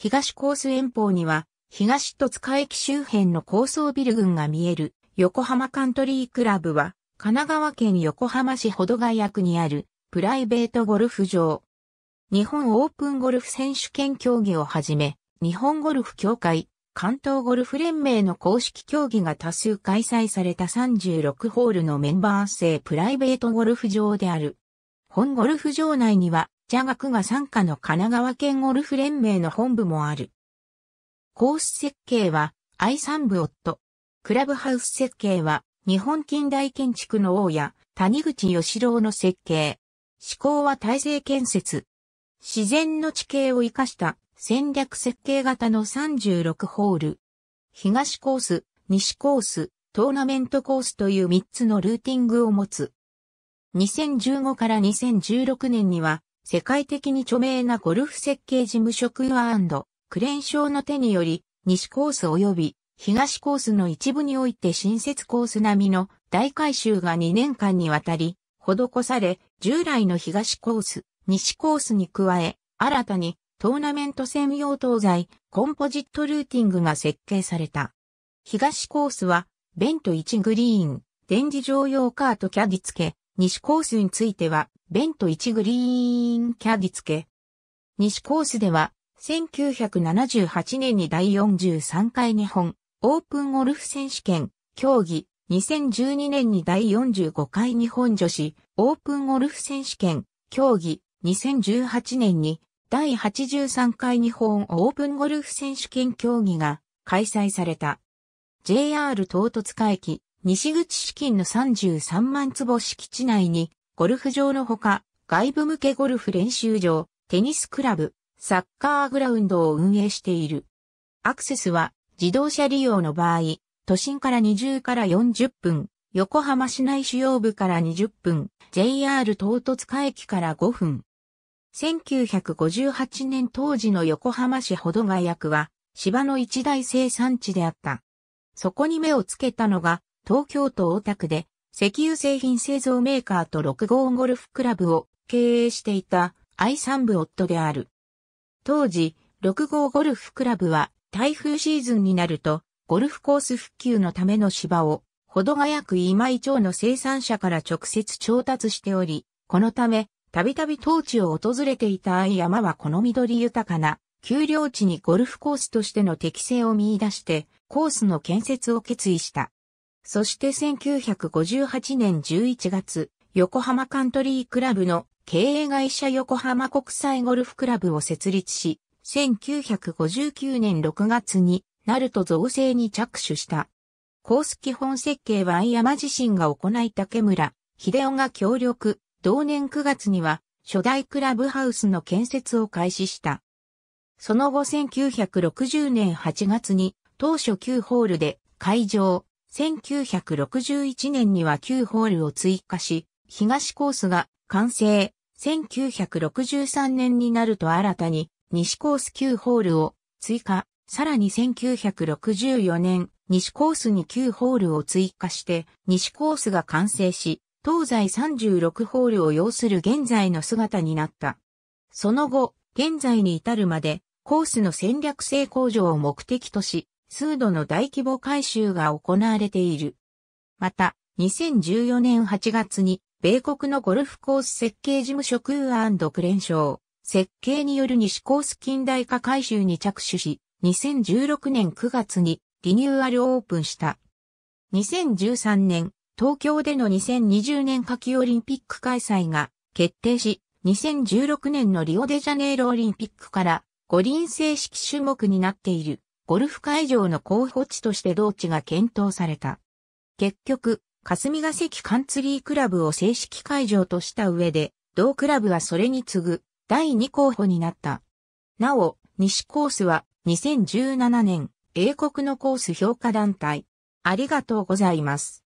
東コース遠方には、東戸塚駅周辺の高層ビル群が見える、横浜カントリークラブは、神奈川県横浜市ほどが役にある、プライベートゴルフ場。日本オープンゴルフ選手権競技をはじめ、日本ゴルフ協会、関東ゴルフ連盟の公式競技が多数開催された36ホールのメンバー制プライベートゴルフ場である。本ゴルフ場内には茶学が参加の神奈川県ゴルフ連盟の本部もある。コース設計は、愛三部夫。クラブハウス設計は、日本近代建築の王や、谷口義郎の設計。思考は体制建設。自然の地形を生かした戦略設計型の36ホール。東コース、西コース、トーナメントコースという3つのルーティングを持つ。2015から2016年には世界的に著名なゴルフ設計事務職クアクレンショーの手により、西コース及び東コースの一部において新設コース並みの大改修が2年間にわたり、施され、従来の東コース、西コースに加え、新たにトーナメント専用東西コンポジットルーティングが設計された。東コースは、ベント1グリーン、電磁乗用カートキャディ付け、西コースについては、ベント1グリーンキャディ付け。西コースでは、1978年に第43回日本オープンゴルフ選手権競技、2012年に第45回日本女子オープンゴルフ選手権競技、2018年に第83回日本オープンゴルフ選手権競技が開催された。JR 唐突会駅西口資金の33万坪敷地内に、ゴルフ場のほか、外部向けゴルフ練習場、テニスクラブ、サッカーグラウンドを運営している。アクセスは、自動車利用の場合、都心から20から40分、横浜市内主要部から20分、JR 東突下駅から5分。1958年当時の横浜市保土ヶ谷区は、芝の一大生産地であった。そこに目をつけたのが、東京都大田区で石油製品製造メーカーと6号ゴルフクラブを経営していた愛産部夫である。当時、6号ゴルフクラブは台風シーズンになるとゴルフコース復旧のための芝をほどがやく今井町の生産者から直接調達しており、このため、たびたび当地を訪れていた愛山はこの緑豊かな、丘陵地にゴルフコースとしての適性を見出して、コースの建設を決意した。そして1958年11月、横浜カントリークラブの経営会社横浜国際ゴルフクラブを設立し、1959年6月に、ナルト造成に着手した。コース基本設計は相山自身が行い竹村、秀夫が協力、同年9月には、初代クラブハウスの建設を開始した。その後1960年8月に、当初9ホールで、会場、1961年には9ホールを追加し、東コースが完成。1963年になると新たに西コース9ホールを追加。さらに1964年、西コースに9ホールを追加して、西コースが完成し、東西36ホールを要する現在の姿になった。その後、現在に至るまで、コースの戦略性向上を目的とし、数度の大規模改修が行われている。また、2014年8月に、米国のゴルフコース設計事務所クークレンショー、設計による西コース近代化改修に着手し、2016年9月にリニューアルオープンした。2013年、東京での2020年夏季オリンピック開催が決定し、2016年のリオデジャネイロオリンピックから五輪正式種目になっている。ゴルフ会場の候補地として同地が検討された。結局、霞ヶ関カンツリークラブを正式会場とした上で、同クラブはそれに次ぐ第2候補になった。なお、西コースは2017年英国のコース評価団体。ありがとうございます。